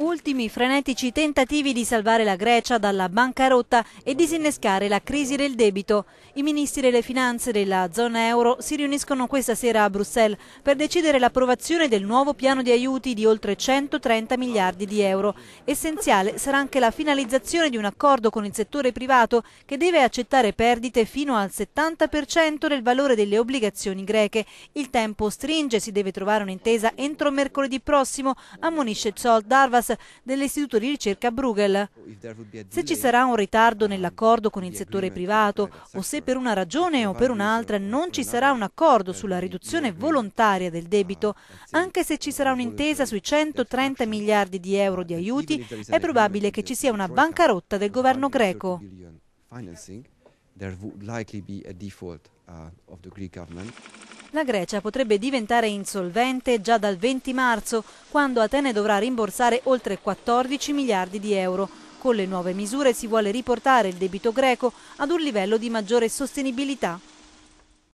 Ultimi frenetici tentativi di salvare la Grecia dalla bancarotta e disinnescare la crisi del debito. I ministri delle finanze della zona euro si riuniscono questa sera a Bruxelles per decidere l'approvazione del nuovo piano di aiuti di oltre 130 miliardi di euro. Essenziale sarà anche la finalizzazione di un accordo con il settore privato che deve accettare perdite fino al 70% del valore delle obbligazioni greche. Il tempo stringe, si deve trovare un'intesa entro mercoledì prossimo, ammonisce Zoldarvas Hamas dell'Istituto di ricerca Bruegel. Se ci sarà un ritardo nell'accordo con il settore privato o se per una ragione o per un'altra non ci sarà un accordo sulla riduzione volontaria del debito, anche se ci sarà un'intesa sui 130 miliardi di euro di aiuti, è probabile che ci sia una bancarotta del governo greco. there would likely be a default uh, of the Greek government la Grecia potrebbe diventare insolvente già dal 20 marzo, quando Atene dovrà rimborsare oltre 14 miliardi di euro. Con le nuove misure si vuole riportare il debito greco ad un livello di maggiore sostenibilità